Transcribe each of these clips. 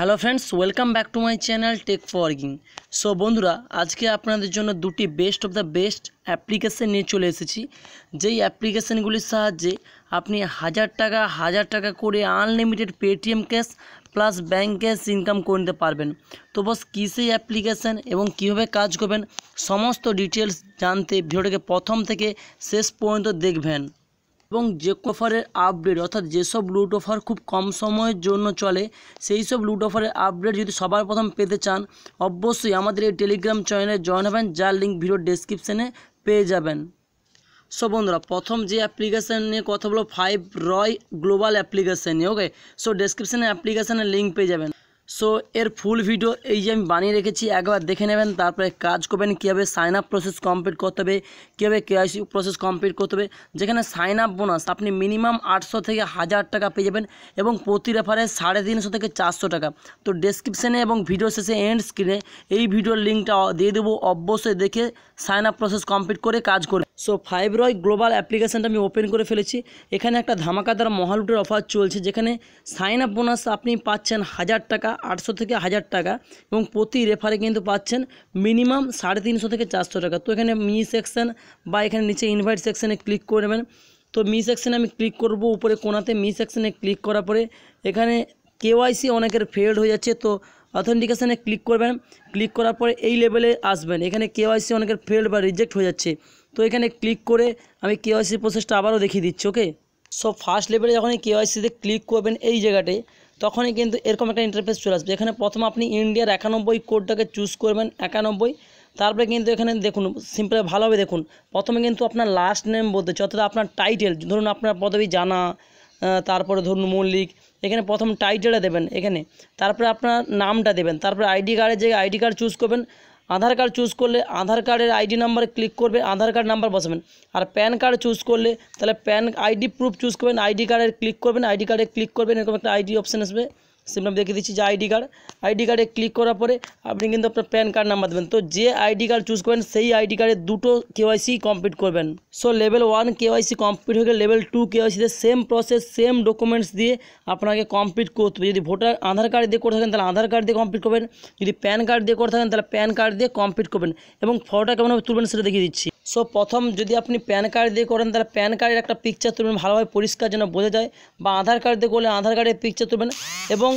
hello friends welcome back to my channel tech forging so বন্ধুরা আজকে আপনাদের জন্য দুটি best of the best application নিয়ে চলে এসেছি যেই অ্যাপ্লিকেশানগুলির সাহায্যে আপনি হাজার টাকা হাজার টাকা করে unlimited Paytm cash plus bank cash income করে নিতে পারবেন তো বস কী সেই অ্যাপ্লিকেশান এবং কীভাবে কাজ করবেন সমস্ত ডিটেলস জানতে ভিডিওটাকে প্রথম থেকে শেষ পর্যন্ত দেখবেন এবং যে অফারের আপডেট অর্থাৎ যেসব লুট অফার খুব কম সময়ের জন্য চলে সেই সব লুট অফারের আপডেট যদি সবার প্রথম পেতে চান অবশ্যই আমাদের এই টেলিগ্রাম চ্যানেলে জয়েন হবেন যার লিঙ্ক ভিডিও ডেসক্রিপশানে পেয়ে যাবেন সো বন্ধুরা প্রথম যে অ্যাপ্লিকেশান নিয়ে কথা বলো ফাইভ রয় গ্লোবাল অ্যাপ্লিকেশান নিয়ে ওকে সো ডেসক্রিপশানে অ্যাপ্লিকেশানের লিঙ্ক পেয়ে যাবেন সো এর ফুল ভিডিও এই যে আমি বানিয়ে রেখেছি একবার দেখে নেবেন তারপরে কাজ করবেন কীভাবে সাইন আপ প্রসেস কমপ্লিট করতে হবে কীভাবে কেআইসি প্রসেস কমপ্লিট করতে হবে যেখানে সাইন আপ বোনাস আপনি মিনিমাম আটশো থেকে হাজার টাকা পেয়ে যাবেন এবং প্রতি রেফারে সাড়ে তিনশো থেকে চারশো টাকা তো ডেসক্রিপশানে এবং ভিডিও শেষে এন্ড স্ক্রিনে এই ভিডিওর লিঙ্কটা দিয়ে দেবো অবশ্যই দেখে সাইন আপ প্রসেস কমপ্লিট করে কাজ করবে সো ফাইভ রয় গ্লোবাল অ্যাপ্লিকেশানটা আমি ওপেন করে ফেলেছি এখানে একটা ধামাকাদার মহালুটের অফার চলছে যেখানে সাইন আপ বোনাস আপনি পাচ্ছেন হাজার টাকা আটশো থেকে হাজার টাকা এবং প্রতি রেফারে কিন্তু পাচ্ছেন মিনিমাম সাড়ে তিনশো থেকে চারশো টাকা তো এখানে মি সেকশন বা এখানে নিচে ইনভাইট সেকশানে ক্লিক করবেন তো মি সেকশানে আমি ক্লিক করব উপরে কোনাতে মি সেকশানে ক্লিক করার পরে এখানে কেওয়াইসি অনেকের ফেল হয়ে যাচ্ছে তো অথেন্টিকেশানে ক্লিক করবেন ক্লিক করার পরে এই লেভেলে আসবেন এখানে কেওয়াইসি অনেকের ফেল বা রিজেক্ট হয়ে যাচ্ছে তো এখানে ক্লিক করে আমি কেওয়াইসি প্রসেসটা আবারও দেখিয়ে দিচ্ছি ওকে সো ফার্স্ট লেভেলে যখন এই কেওয়াইসিতে ক্লিক করবেন এই জায়গাটায় তখনই কিন্তু এরকম একটা ইন্টারফেস চলে আসবে এখানে প্রথম আপনি ইন্ডিয়ার একানব্বই কোডটাকে চুজ করবেন একানব্বই তারপরে কিন্তু এখানে দেখুন সিম্পল ভালোভাবে দেখুন প্রথমে কিন্তু আপনার লাস্ট নেম বলতে অর্থাৎ আপনার টাইটেল ধরুন আপনার পদবি জানা তারপরে ধরুন মল্লিক এখানে প্রথম টাইটেলটা দেবেন এখানে তারপরে আপনার নামটা দেবেন তারপরে আইডি কার্ডের যে আইডি কার্ড চুজ করবেন আধার কার্ড চুজ করলে আধার কার্ডের আইডি নাম্বারে ক্লিক করবে আধার কার্ড নাম্বার বসাবেন আর প্যান কার্ড চুজ করলে তাহলে প্যান আইডি প্রুফ চুজ করবেন আইডি কার্ডের ক্লিক করবেন আইডি কার্ডে ক্লিক করবেন এরকম একটা আইডি অপশান আসবে সিমটা দেখে দিচ্ছি যে আইডি কার্ড আইডি কার্ডে ক্লিক করার পরে আপনি কিন্তু আপনার প্যান কার্ড নাম্বার দেবেন তো যে আইডি কার্ড চুজ করবেন সেই আইডি কার্ডে দুটো কেওয়াইসি কমপ্লিট করবেন so level one KYC complete হয়ে গেলে লেভেল টু কেওয়াইসিতে সেম প্রসেস সেম ডকুমেন্টস দিয়ে আপনাকে কমপ্লিট করতে হবে যদি ভোটার আধার কার্ড দিয়ে করে থাকেন তাহলে আধার কার্ড দিয়ে কমপ্লিট করবেন যদি প্যান কার্ড দিয়ে করে থাকেন তাহলে প্যান কার্ড দিয়ে কমপ্লিট করবেন এবং ফটোটা কেমনভাবে তুলবেন সেটা দেখিয়ে দিচ্ছি সো প্রথম যদি আপনি প্যান কার্ড দিয়ে করেন তাহলে প্যান কার্ডের একটা পিকচার তুলবেন ভালোভাবে পরিষ্কার যেন বোঝা যায় বা আধার কার্ড দিয়ে করলে আধার কার্ডের পিকচার তুলবেন এবং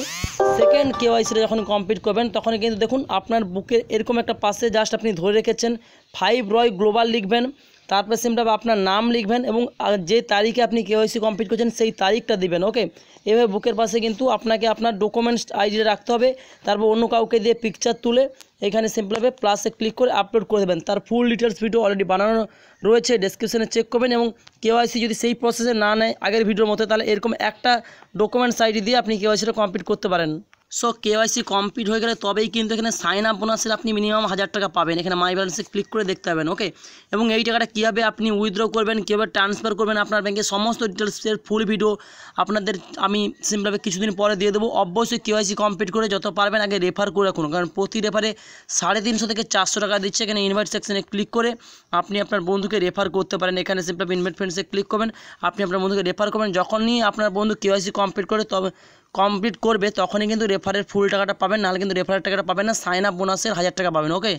সেকেন্ড কেওয়াইসিটা যখন কমপ্লিট করবেন তখন কিন্তু দেখুন আপনার বুকের এরকম একটা পাশে জাস্ট আপনি ধরে রেখেছেন ফাইভ রয় গ্লোবাল লিখবেন তারপরে সিমটা আপনার নাম লিখবেন এবং যে তারিখে আপনি কেওয়াইসি কমপ্লিট করছেন সেই তারিখটা দিবেন ওকে এভাবে বুকের পাশে কিন্তু আপনাকে আপনার ডকুমেন্টস আইডিটা রাখতে হবে তারপর অন্য কাউকে দিয়ে পিকচার তুলে এখানে সিম্পলভাবে প্লাসে ক্লিক করে আপলোড করে দেবেন তার ফুল ডিটেলস ভিডিও অলরেডি বানানো রয়েছে ডেসক্রিপশানে চেক করবেন এবং কেওয়াইসি যদি সেই প্রসেসে না নেয় আগের ভিডিওর মতো তাহলে এরকম একটা ডকুমেন্টস আইডি দিয়ে আপনি কেওয়াইসিটা কমপ্লিট করতে পারেন সো কেওয়াইসি কমপ্লিট হয়ে গেলে তবেই কিন্তু এখানে সাইন আপ বোনাসের আপনি মিনিমাম হাজার টাকা পাবেন এখানে মাই ব্যালেন্সে ক্লিক করে দেখতে পাবেন ওকে এবং এই টাকাটা কীভাবে আপনি উইথড্র করবেন কীভাবে ট্রান্সফার করবেন আপনার ব্যাংকে সমস্ত ডিটেলসের ফুল ভিডিও আপনাদের আমি সিম্পলভাবে কিছুদিন পরে দিয়ে দেবো অবশ্যই কেওয়াইসি কমপ্লিট করে যত পারবেন আগে রেফার করে রাখুন কারণ প্রতি রেফারে সাড়ে তিনশো থেকে চারশো টাকা দিচ্ছে এখানে ইনভাইট সেকশনে ক্লিক করে আপনি আপনার বন্ধুকে রেফার করতে পারেন এখানে সিম্পলভাবে ইনভাইট ফ্রেন্ডসে ক্লিক করবেন আপনি আপনার বন্ধুকে রেফার করবেন যখনই আপনার বন্ধু কেওয়াইসি কমপ্লিট করে তবে কমপ্লিট করবে তখনই কিন্তু রেফারের ফুল টাকাটা পাবেন নাহলে কিন্তু রেফারের টাকাটা পাবেন না সাইন আপ বোনাসের হাজার টাকা পাবেন ওকে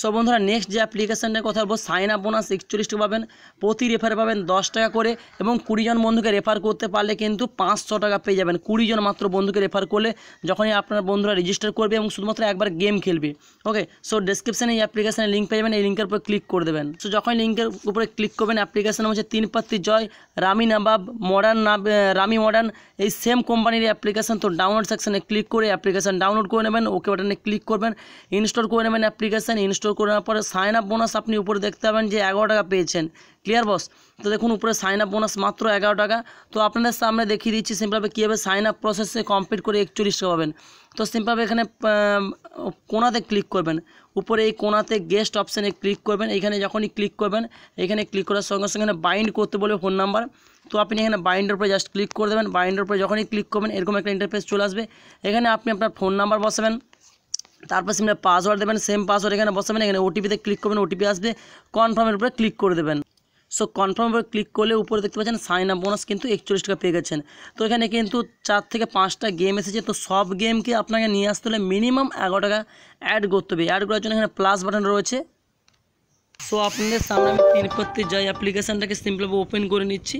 সো বন্ধুরা নেক্সট যে অ্যাপ্লিকেশনের কথা বলবো সাইন আপ বোনাস একচল্লিশটা পাবেন প্রতি রেফার পাবেন দশ টাকা করে এবং কুড়িজন বন্ধুকে রেফার করতে পারলে কিন্তু পাঁচশো টাকা পেয়ে যাবেন কুড়িজন মাত্র বন্ধুকে রেফার করলে যখনই আপনার বন্ধুরা রেজিস্টার করবে এবং শুধুমাত্র একবার গেম খেলবে ওকে সো ডিসক্রিপশানে এই অ্যাপ্লিকেশানের লিঙ্ক পেয়ে যাবেন এই লিঙ্কের উপর ক্লিক করে দেবেন সো যখন লিঙ্কের উপরে ক্লিক করবেন অ্যাপ্লিকেশান হচ্ছে তিন পাত্রী জয় রামি নাবাব মডার্ন নাব রামি মডার্ন এই সেম কোম্পানির অ্যাপ্লিকেশান তো ডাউনলোড সেকশানে ক্লিক করে অ্যাপ্লিকেশান ডাউনলোড করে নেবেন ওকে বাটনে ক্লিক করবেন ইনস্টল করে নেবেন অ্যাপ্লিকেশান ইনস্টল স্টোর করে নেওয়ার পরে সাইন আপ বোনাস আপনি উপরে দেখতে পাবেন যে এগারো টাকা পেয়েছেন ক্লিয়ার বস তো দেখুন উপরে সাইন আপ বোনাস মাত্র এগারো টাকা তো আপনাদের সামনে দেখিয়ে দিচ্ছি সিম্পলভাবে কীভাবে সাইন আপ প্রসেসে কমপ্লিট করে একচল্লিশ টাকা পাবেন তো সিম্পলভাবে এখানে কোনাতে ক্লিক করবেন উপরে এই কোনাতে গেস্ট অপশানে ক্লিক করবেন এখানে যখনই ক্লিক করবেন এখানে ক্লিক করার সঙ্গে সঙ্গে এখানে বাইন্ড করতে বলবে ফোন নাম্বার তো আপনি এখানে বাইন্ডের উপরে জাস্ট ক্লিক করে দেবেন বাইন্ডের উপরে যখনই ক্লিক করবেন এরকম একটা ইন্টারফেস চলে আসবে এখানে আপনি আপনার ফোন নাম্বার বসাবেন তারপর সিমটা পাসওয়ার্ড দেবেন সেম পাসওয়ার্ড এখানে বসাবেন এখানে ওটিপিতে ক্লিক করবেন ওটিপি আসবে কনফার্মের উপরে ক্লিক করে দেবেন সো কনফার্ম উপরে ক্লিক করলে উপরে দেখতে পাচ্ছেন সাইন আপ বোনাস কিন্তু একচল্লিশ টাকা পেয়ে গেছেন তো এখানে কিন্তু চার থেকে পাঁচটা গেম এসেছে তো সব গেমকে আপনাকে নিয়ে আসতে হলে মিনিমাম এগারো টাকা অ্যাড করতে হবে অ্যাড করার জন্য এখানে প্লাস বাটন রয়েছে সো আপনাদের সামনে আমি ক্লিক করতে যাই অ্যাপ্লিকেশানটাকে সিম্পলভাবে ওপেন করে নিচ্ছি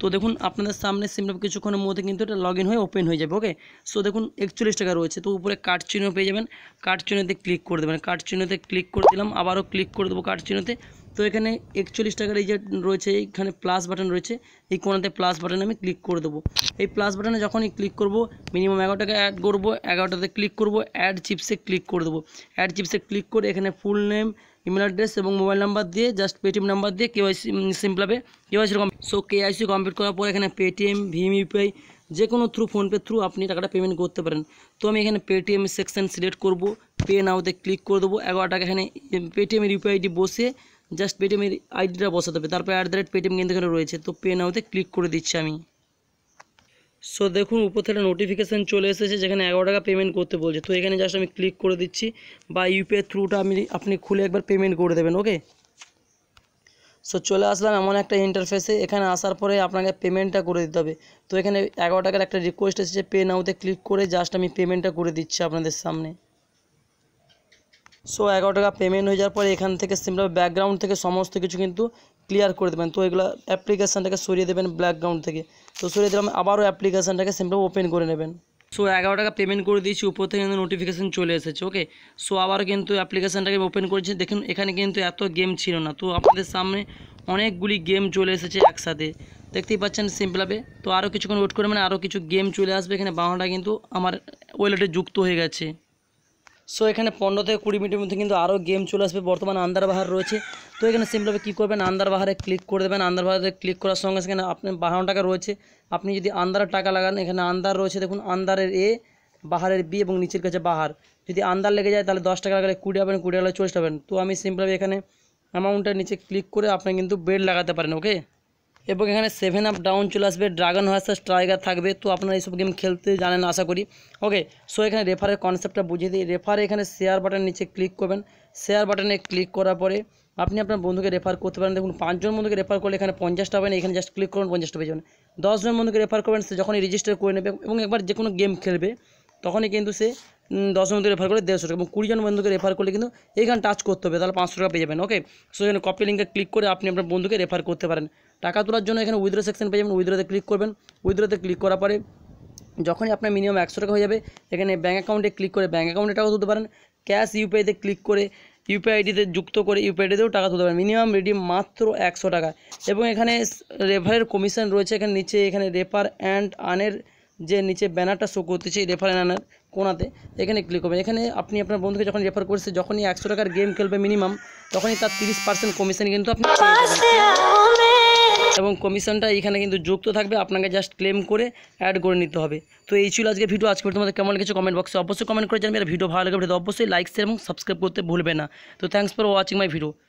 তো দেখুন আপনাদের সামনে সিমটা কিছুক্ষণের মধ্যে কিন্তু এটা লগ হয়ে ওপেন হয়ে যাবে ওকে সো দেখুন একচল্লিশ টাকা রয়েছে তো উপরে কার্ড চিহ্ন পেয়ে যাবেন কার্ড চিহ্নতে ক্লিক করে দেবেন কার্ড চিহ্নতে ক্লিক করে দিলাম আবারও ক্লিক করে দেবো কার্ড চিহ্নতে তো এখানে একচল্লিশ টাকার এই যে রয়েছে এইখানে প্লাস বাটন রয়েছে এই কোনাতে প্লাস বাটনে আমি ক্লিক করে দেবো এই প্লাস বাটনে যখনই ক্লিক করব মিনিমাম এগারো টাকা অ্যাড করবো এগারোটাতে ক্লিক করব অ্যাড চিপসে ক্লিক করে দেবো অ্যাড চিপসে ক্লিক করে এখানে ফুল নেম ইমেল অ্যাড্রেস এবং মোবাইল নাম্বার দিয়ে জাস্ট পেটিএম নাম্বার দিয়ে কেওয়াইসি সিম্পলাবে কেওয়াইসি সো কেওয়াইসি কমপ্লিট করার পর এখানে পেটিএম ভিম ইউপিআই যে কোনো থ্রু ফোনপে থ্রু আপনি টাকাটা পেমেন্ট করতে পারেন তো আমি এখানে পেটিএম সেকশান সিলেক্ট করব পে নাওতে ক্লিক করে দেবো এগারো টাকা এখানে পেটিএমের ইউপিআই আইডি বসে জাস্ট পেটিএমের আইডিটা বসাতে হবে তারপরে অ্যাট দ্য রেট পেটিএম কিন্তু এখানে রয়েছে তো পে নাওতে ক্লিক করে দিচ্ছি আমি সো দেখুন উপর থেকে নোটিফিকেশান চলে এসেছে যেখানে এগারো টাকা পেমেন্ট করতে বলছে তো এখানে জাস্ট আমি ক্লিক করে দিচ্ছি বা ইউপিআই থ্রুটা আমি আপনি খুলে একবার পেমেন্ট করে দেবেন ওকে সো চলে আসলাম এমন একটা ইন্টারফেসে এখানে আসার পরে আপনাকে পেমেন্টটা করে দিতে হবে তো এখানে এগারো টাকার একটা রিকোয়েস্ট এসেছে পে নাউতে ক্লিক করে জাস্ট আমি পেমেন্টটা করে দিচ্ছি আপনাদের সামনে সো এগারো টাকা পেমেন্ট হয়ে যাওয়ার পরে এখান থেকে সিম্পল ব্যাকগ্রাউন্ড থেকে সমস্ত কিছু কিন্তু ক্লিয়ার করে দেবেন তো এগুলো অ্যাপ্লিকেশানটাকে সরিয়ে দেবেন ব্যাকগ্রাউন্ড থেকে তো সরিয়ে দিলাম আবারও অ্যাপ্লিকেশানটাকে সিম্পলি ওপেন করে নেবেন সো এগারো টাকা পেমেন্ট করে দিয়েছি উপর থেকে কিন্তু নোটিফিকেশান চলে এসেছে ওকে সো আবার কিন্তু অ্যাপ্লিকেশানটাকে ওপেন করেছি দেখুন এখানে কিন্তু এত গেম ছিল না তো আপনাদের সামনে অনেকগুলি গেম চলে এসেছে একসাথে দেখতেই পাচ্ছেন সিম্পলভাবে তো আরও কিছুক্ষণ ওয়েট করে মানে আরও কিছু গেম চলে আসবে এখানে বাংলাটা কিন্তু আমার ওয়েলেটে যুক্ত হয়ে গেছে সো এখানে পনেরো থেকে কুড়ি মিনিটের মধ্যে কিন্তু আরও গেম চলে আসবে বর্তমানে আন্দারবাহার রয়েছে তো এখানে সিম্পলভাবে কী করবেন আন্দারবাহারে ক্লিক করে দেবেন আন্দারবাহারে ক্লিক করার সঙ্গে সেখানে আপনার বাহান্ন টাকা রয়েছে আপনি যদি আন্দারে টাকা লাগান এখানে আন্দার রয়েছে দেখুন আন্দারের এ বাহারের বি এবং নিচের কাছে বাহার যদি আন্দার লেগে যায় তাহলে দশ টাকা লাগালে কুড়ি পাবেন কুড়ি টাকা চল্লিশ পাবেন তো আমি সিম্পলভাবে এখানে অ্যামাউন্টের নিচে ক্লিক করে আপনি কিন্তু বেড লাগাতে পারেন ওকে এবং এখানে সেভেন আপ ডাউন চলে আসবে ড্রাগন ভার্সেস স্ট্রাইকার থাকবে তো আপনারা এইসব গেম খেলতে জানেন আশা করি ওকে সো এখানে রেফারের কনসেপ্টটা বুঝিয়ে দিই রেফার এখানে শেয়ার বাটন নিচে ক্লিক করবেন শেয়ার বাটনে ক্লিক করার পরে আপনি আপনার বন্ধুকে রেফার করতে পারেন দেখুন পাঁচজন বন্ধুকে রেফার করলে এখানে পঞ্চাশটা পাবেন এখানে জাস্ট ক্লিক করুন পঞ্চাশটা পেয়ে যাবেন দশজন বন্ধুকে রেফার করবেন সে যখনই রেজিস্টার করে নেবে এবং একবার যে কোনো গেম খেলবে তখনই কিন্তু সে দশ বন্ধু রেফার করে দেড়শো টাকা এবং কুড়ি জন বন্ধুকে রেফার করলে কিন্তু এইখানে টাচ করতে হবে তাহলে পাঁচশো টাকা পেয়ে যাবেন ওকে সো এখানে কপি লিঙ্কে ক্লিক করে আপনি আপনার বন্ধুকে রেফার করতে পারেন টাকা তোলার জন্য এখানে উইথড্র সেকশন পেয়ে যাবেন উইথড্রোতে ক্লিক করবেন উইথড্রোতে ক্লিক করার পরে যখনই আপনার মিনিমাম একশো টাকা হয়ে যাবে এখানে ব্যাঙ্ক অ্যাকাউন্টে ক্লিক করে ব্যাঙ্ক অ্যাকাউন্টে টাকা তুলতে পারেন ক্যাশ ইউপিআইতে ক্লিক করে ইউপিআই আইডিতে যুক্ত করে ইউপিআই আইডিতেও টাকা তুলতে পারেন মিনিমাম রেডি মাত্র একশো টাকা এবং এখানে রেফারের কমিশন রয়েছে এখানে নিচে এখানে রেফার অ্যান্ড আনের যে নিচে ব্যানারটা শো করতেছে রেফার অ্যানার কোনাতে এখানে ক্লিক করবেন এখানে আপনি আপনার বন্ধুকে যখন রেফার করছে যখনই একশো টাকার গেম খেলবে মিনিমাম তখনই তার তিরিশ পার্সেন্ট কমিশন কিন্তু আপনি এবং কমিশনটা এখানে কিন্তু যুক্ত থাকবে আপনাকে জাস্ট ক্লেম করে অ্যাড করে নিতে হবে তো এই ছিল আজকে ভিডিও আজকে তোমাদের কেমন লেগেছে কমেন্ট বক্সে অবশ্যই কমেন্ট করে জানবে আর ভিডিও ভালো লাগে অবশ্যই লাইক শেয়ার এবং সাবস্ক্রাইব করতে ভুলবে না তো thanks for watching my video